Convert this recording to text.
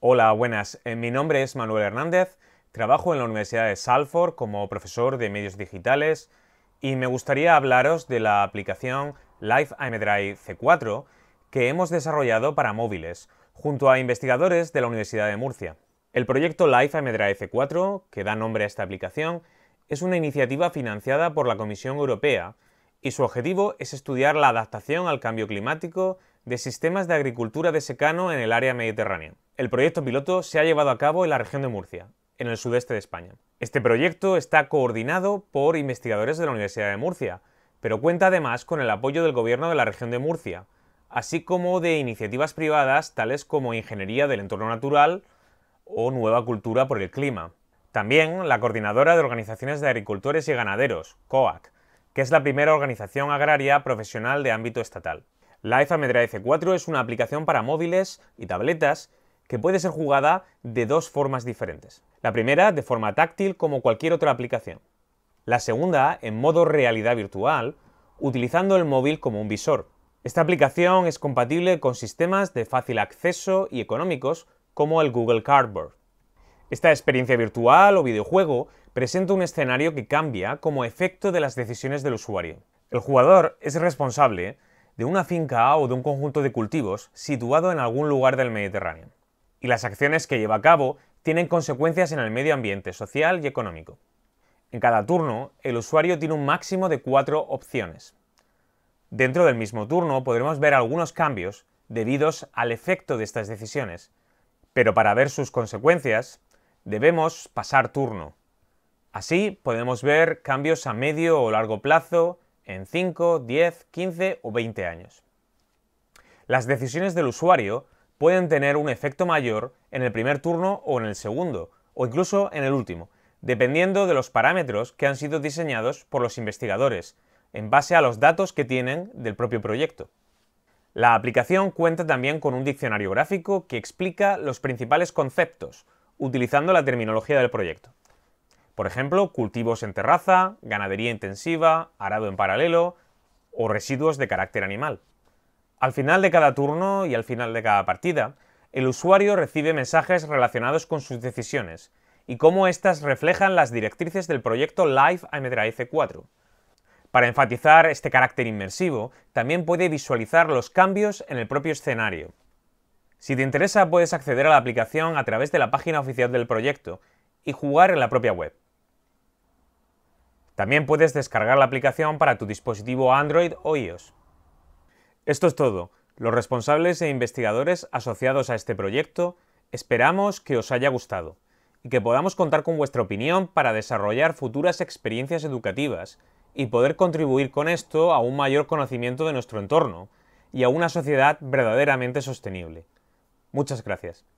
Hola, buenas. Eh, mi nombre es Manuel Hernández, trabajo en la Universidad de Salford como profesor de medios digitales y me gustaría hablaros de la aplicación Live iMedrive C4 que hemos desarrollado para móviles junto a investigadores de la Universidad de Murcia. El proyecto Live iMedrive C4, que da nombre a esta aplicación, es una iniciativa financiada por la Comisión Europea y su objetivo es estudiar la adaptación al cambio climático de sistemas de agricultura de secano en el área mediterránea. El proyecto piloto se ha llevado a cabo en la región de Murcia, en el sudeste de España. Este proyecto está coordinado por investigadores de la Universidad de Murcia, pero cuenta además con el apoyo del gobierno de la región de Murcia, así como de iniciativas privadas tales como Ingeniería del Entorno Natural o Nueva Cultura por el Clima. También la Coordinadora de Organizaciones de Agricultores y Ganaderos, COAC, que es la primera organización agraria profesional de ámbito estatal. La F4 es una aplicación para móviles y tabletas que puede ser jugada de dos formas diferentes. La primera, de forma táctil, como cualquier otra aplicación. La segunda, en modo realidad virtual, utilizando el móvil como un visor. Esta aplicación es compatible con sistemas de fácil acceso y económicos como el Google Cardboard. Esta experiencia virtual o videojuego presenta un escenario que cambia como efecto de las decisiones del usuario. El jugador es responsable de una finca o de un conjunto de cultivos situado en algún lugar del Mediterráneo. Y las acciones que lleva a cabo tienen consecuencias en el medio ambiente, social y económico. En cada turno, el usuario tiene un máximo de cuatro opciones. Dentro del mismo turno podremos ver algunos cambios debidos al efecto de estas decisiones, pero para ver sus consecuencias debemos pasar turno. Así podemos ver cambios a medio o largo plazo, en 5, 10, 15 o 20 años. Las decisiones del usuario pueden tener un efecto mayor en el primer turno o en el segundo, o incluso en el último, dependiendo de los parámetros que han sido diseñados por los investigadores, en base a los datos que tienen del propio proyecto. La aplicación cuenta también con un diccionario gráfico que explica los principales conceptos, utilizando la terminología del proyecto. Por ejemplo, cultivos en terraza, ganadería intensiva, arado en paralelo o residuos de carácter animal. Al final de cada turno y al final de cada partida, el usuario recibe mensajes relacionados con sus decisiones y cómo éstas reflejan las directrices del proyecto Live f 4. Para enfatizar este carácter inmersivo, también puede visualizar los cambios en el propio escenario. Si te interesa, puedes acceder a la aplicación a través de la página oficial del proyecto y jugar en la propia web. También puedes descargar la aplicación para tu dispositivo Android o iOS. Esto es todo. Los responsables e investigadores asociados a este proyecto esperamos que os haya gustado y que podamos contar con vuestra opinión para desarrollar futuras experiencias educativas y poder contribuir con esto a un mayor conocimiento de nuestro entorno y a una sociedad verdaderamente sostenible. Muchas gracias.